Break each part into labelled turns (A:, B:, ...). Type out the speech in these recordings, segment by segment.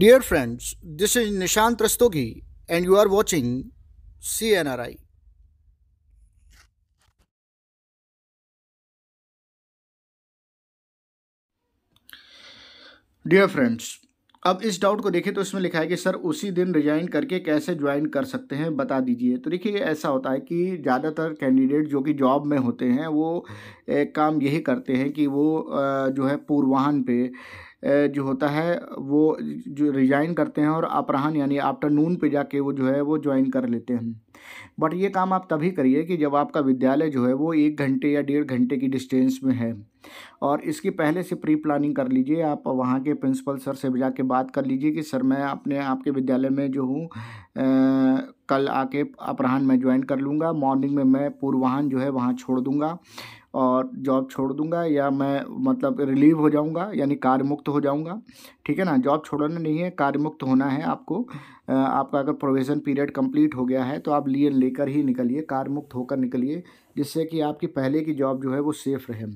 A: dear is Nishant Rastogi and you are watching C N R I dear friends अब इस doubt को देखें तो इसमें लिखा है कि सर उसी दिन रिजाइन करके कैसे ज्वाइन कर सकते हैं बता दीजिए तो देखिए ऐसा होता है कि ज़्यादातर कैंडिडेट जो कि जॉब में होते हैं वो एक काम यही करते हैं कि वो जो है पूर्वाहन पे जो होता है वो जो रिजाइन करते हैं और अपराहन यानी आफ्टरनून पे जाके वो जो है वो ज्वाइन कर लेते हैं बट ये काम आप तभी करिए कि जब आपका विद्यालय जो है वो एक घंटे या डेढ़ घंटे की डिस्टेंस में है और इसकी पहले से प्री प्लानिंग कर लीजिए आप वहाँ के प्रिंसिपल सर से जा के बात कर लीजिए कि सर मैं अपने आपके विद्यालय में जो हूँ कल आके अपराहन में ज्वाइन कर लूँगा मॉर्निंग में मैं पूर्वाहन जो है वहाँ छोड़ दूँगा और जॉब छोड़ दूंगा या मैं मतलब रिलीव हो जाऊंगा यानी कार्यमुक्त हो जाऊंगा ठीक है ना जॉब छोड़ना नहीं है कार्यमुक्त होना है आपको आपका अगर प्रोवेशन पीरियड कंप्लीट हो गया है तो आप लिए लेकर ही निकलिए कार्यमुक्त होकर निकलिए जिससे कि आपकी पहले की जॉब जो है वो सेफ़ रहे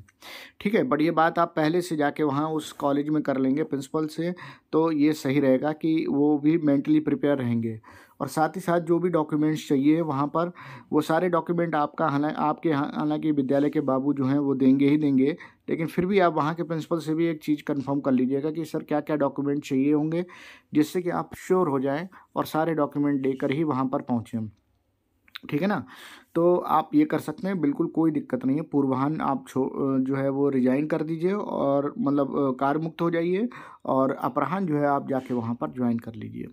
A: ठीक है बट ये बात आप पहले से जाके वहाँ उस कॉलेज में कर लेंगे प्रिंसिपल से तो ये सही रहेगा कि वो भी मेंटली प्रिपेयर रहेंगे और साथ ही साथ जो भी डॉक्यूमेंट्स चाहिए वहाँ पर वो सारे डॉक्यूमेंट आपका हालांकि आपके हालांकि विद्यालय के बाबू जो हैं वो देंगे ही देंगे लेकिन फिर भी आप वहाँ के प्रिंसिपल से भी एक चीज़ कंफर्म कर लीजिएगा कि सर क्या क्या डॉक्यूमेंट चाहिए होंगे जिससे कि आप श्योर हो जाएँ और सारे डॉक्यूमेंट लेकर ही वहाँ पर पहुँचें ठीक है ना तो आप ये कर सकते हैं बिल्कुल कोई दिक्कत नहीं है पूर्वाहन आप छो जो है वो रिजाइन कर दीजिए और मतलब कार मुक्त हो जाइए और अपराहन जो है आप जाके वहाँ पर ज्वाइन कर लीजिए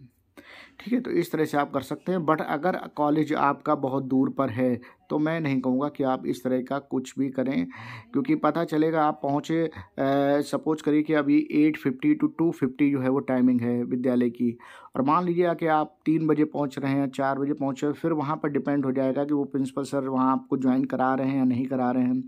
A: ठीक है तो इस तरह से आप कर सकते हैं बट अगर कॉलेज आपका बहुत दूर पर है तो मैं नहीं कहूँगा कि आप इस तरह का कुछ भी करें क्योंकि पता चलेगा आप पहुँचे सपोज करिए कि अभी eight fifty two two fifty जो है वो टाइमिंग है विद्यालय की और मान लीजिए कि आप तीन बजे पहुँच रहे हैं चार बजे पहुँच रहे हैं फिर वहाँ पर डिपेंड हो जाएगा कि वो प्रिंसिपल सर वहाँ आपको ज्वाइन करा रहे हैं या नहीं करा रहे हैं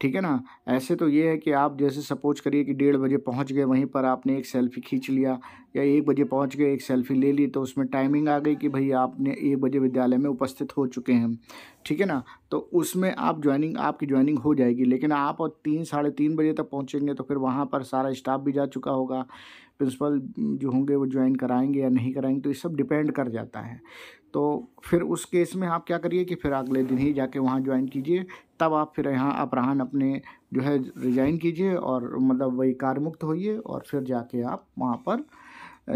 A: ठीक है ना ऐसे तो ये है कि आप जैसे सपोज करिए कि डेढ़ बजे पहुंच गए वहीं पर आपने एक सेल्फ़ी खींच लिया या एक बजे पहुंच गए एक सेल्फ़ी ले ली तो उसमें टाइमिंग आ गई कि भाई आपने एक बजे विद्यालय में उपस्थित हो चुके हैं ठीक है ना तो उसमें आप ज्वाइनिंग आपकी ज्वाइनिंग हो जाएगी लेकिन आप और तीन साढ़े तीन बजे तक पहुँचेंगे तो फिर वहाँ पर सारा स्टाफ भी जा चुका होगा प्रिंसिपल जो होंगे वो ज्वाइन कराएंगे या नहीं कराएंगे तो ये सब डिपेंड कर जाता है तो फिर उस केस में आप क्या करिए कि फिर अगले दिन ही जाके वहाँ ज्वाइन कीजिए तब आप फिर यहाँ अपराहन अपने जो है रिजाइन कीजिए और मतलब वही कार्यमुक्त होइए और फिर जाके आप वहाँ पर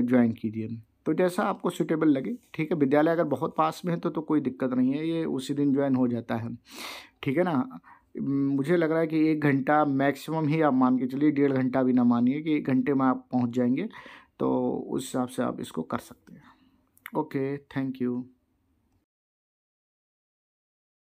A: ज्वाइन कीजिए तो जैसा आपको सुटेबल लगे ठीक है विद्यालय अगर बहुत पास में है तो तो कोई दिक्कत नहीं है ये उसी दिन ज्वाइन हो जाता है ठीक है ना मुझे लग रहा है कि एक घंटा मैक्सिमम ही आप मान के चलिए डेढ़ घंटा भी ना मानिए कि एक घंटे में आप पहुँच जाएंगे तो उस हिसाब से आप इसको कर सकते हैं ओके थैंक यू